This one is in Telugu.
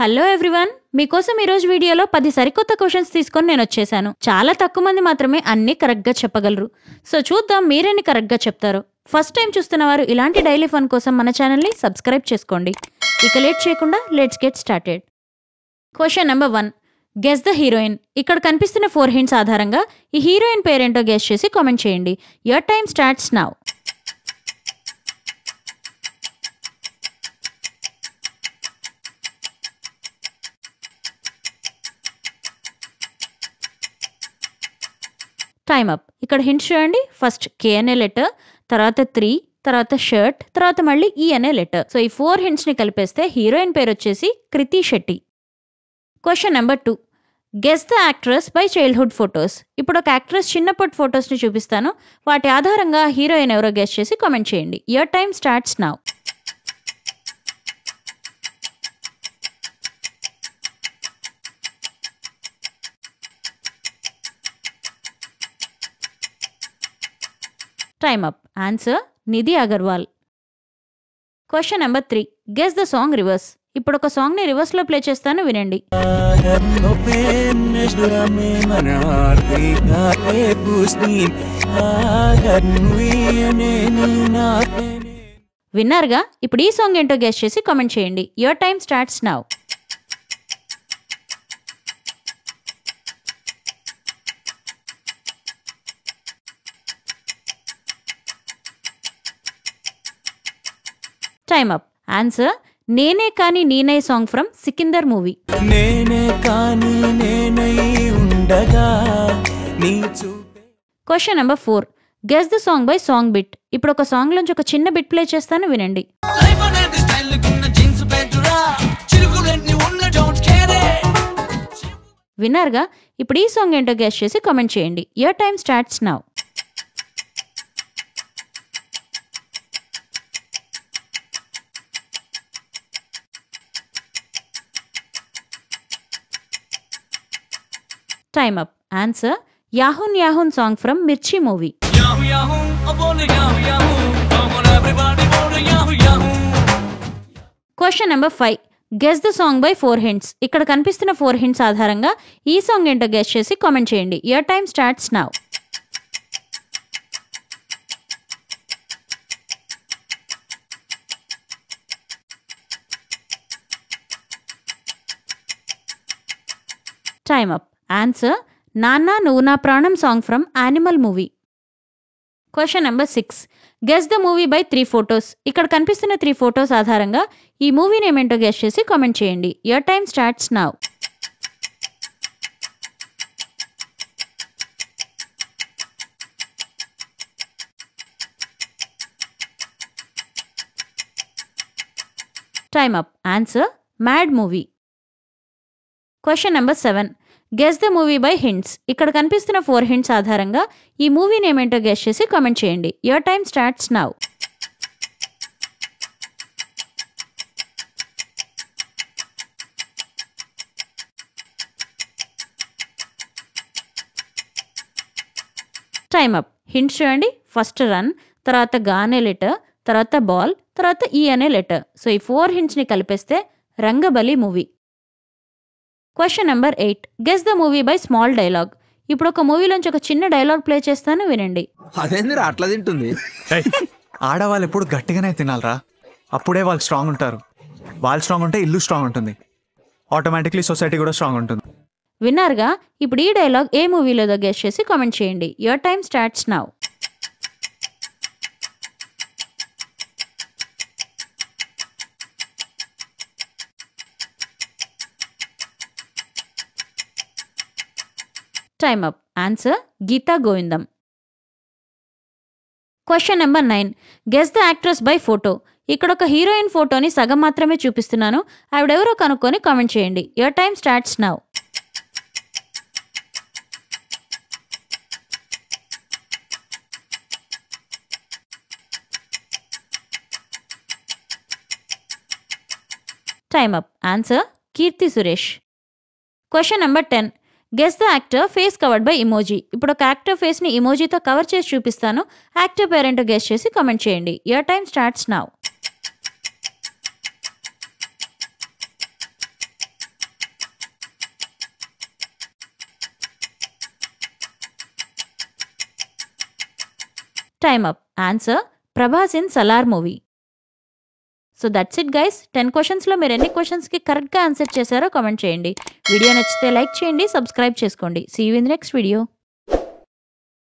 హలో ఎవ్రీవన్ మీకోసం ఈరోజు వీడియోలో పది సరికొత్త క్వశ్చన్స్ తీసుకొని నేను వచ్చేసాను చాలా తక్కువ మంది మాత్రమే అన్నీ కరెక్ట్గా చెప్పగలరు సో చూద్దాం మీరని కరెక్ట్గా చెప్తారు ఫస్ట్ టైం చూస్తున్న వారు ఇలాంటి డైలీ ఫన్ కోసం మన ఛానల్ని సబ్స్క్రైబ్ చేసుకోండి ఇక లేట్ చేయకుండా let's get started question number one guess the heroine ఇక్కడ కనిపిస్తున్న ఫోర్ హింట్స్ ఆధారంగా ఈ హీరోయిన్ పేరేంటో గెస్ చేసి కామెంట్ చేయండి your time starts now time up ఇక్కడ హింట్ చూడండి ఫస్ట్ కే అనే లెటర్ తర్వాత త్రీ తర్వాత షర్ట్ తర్వాత మళ్ళీ e ఈ అనే లెటర్ సో ఈ ఫోర్ హింట్స్ని కలిపేస్తే హీరోయిన్ పేరు వచ్చేసి Kriti Shetty question number two guess the actress by childhood photos ఇప్పుడు ఒక యాక్ట్రెస్ చిన్నప్పటి ఫొటోస్ని చూపిస్తాను వాటి ఆధారంగా హీరోయిన్ ఎవరో గెస్ట్ చేసి కామెంట్ చేయండి your time starts now time up answer Nidhi Agarwal question number three guess the song reverse ఇప్పుడు ఒక సాంగ్ ని రివర్స్ లో ప్లే చేస్తాను వినండి విన్నారుగా ఇప్పుడు ఈ సాంగ్ ఏంటో గెస్ట్ చేసి కామెంట్ చేయండి your time starts now time up answer నేనే కాని నేనై సాంగ్ ఫ్రమ్ సికిందర్ మూవీ నేనే కాని నేనై ఉండగా నీ question number four guess the song by song bit ఇప్పుడు ఒక సాంగ్ నుంచి ఒక చిన్న బిట్ ప్లే చేస్తాను వినండి విన్నారుగా ఇప్పుడు ఈ సాంగ్ ఏంటో గెస్ట్ చేసి కామెంట్ చేయండి your time starts now time up answer యాహున్ యాహున్ song from Mirchi movie question number five guess the song by four hints ఇక్కడ కనిపిస్తున్న ఫోర్ హింట్స్ ఆధారంగా ఈ సాంగ్ ఏంటో గెస్ట్ చేసి కామెంట్ చేయండి your time starts now time up answer నాన్న నువ్వు నా ప్రాణం song from Animal movie question number six guess the movie by three photos ఇక్కడ కనిపిస్తున్న త్రీ ఫొటోస్ ఆధారంగా ఈ మూవీ నేమేంటో గెస్ చేసి కామెంట్ చేయండి your time starts now time up answer Mad movie question number seven guess the movie by hints ఇక్కడ కనిపిస్తున్న ఫోర్ హింట్స్ ఆధారంగా ఈ మూవీ నేమేంటో గెస్ చేసి కామెంట్ చేయండి your time starts now time up hints చూడండి ఫస్ట్ రన్ తర్వాత గానే లెటర్ తర్వాత బాల్ తర్వాత e ఈ అనే లెటర్ సో ఈ ఫోర్ హింట్స్ని కలిపేస్తే Rangabali movie question number eight guess the movie by small dialogue ఇప్పుడు ఒక మూవీలోంచి ఒక చిన్న డైలాగ్ ప్లే చేస్తాను వినండి అదేందిరా అట్లా తింటుంది ఆడవాళ్ళు ఎప్పుడు గట్టిగానే తినాలరా అప్పుడే వాళ్ళు స్ట్రాంగ్ ఉంటారు వాళ్ళు స్ట్రాంగ్ ఉంటే ఇల్లు స్ట్రాంగ్ ఉంటుంది ఆటోమేటిక్లీ సొసైటీ కూడా స్ట్రాంగ్ ఉంటుంది విన్నారుగా ఇప్పుడు ఈ డైలాగ్ ఏ మూవీలో దగ్గర చేసి కామెంట్ చేయండి your time starts now time up answer Geetha Govindam question number nine guess the actress by photo ఇక్కడ ఒక హీరోయిన్ ఫోటోని సగం మాత్రమే చూపిస్తున్నాను ఆవిడెవరో కనుక్కొని కామెంట్ చేయండి your time starts now time up answer Keerthy Suresh question number ten guess the actor face covered by emoji ఇప్పుడు ఒక యాక్టర్ ఫేస్ని ఇమోజీతో కవర్ చేసి చూపిస్తాను యాక్టర్ పేరెంట్ గెస్ చేసి కమెంట్ చేయండి your time starts now time up answer Prabhas in Salaar movie so that's it guys ten క్వశ్చన్స్లో మీరు ఎన్ని క్వశ్చన్స్కి కరెక్ట్గా ఆన్సర్ చేశారో కామెంట్ చేయండి వీడియో నచ్చితే లైక్ చేయండి సబ్స్క్రైబ్ చేసుకోండి see you in next video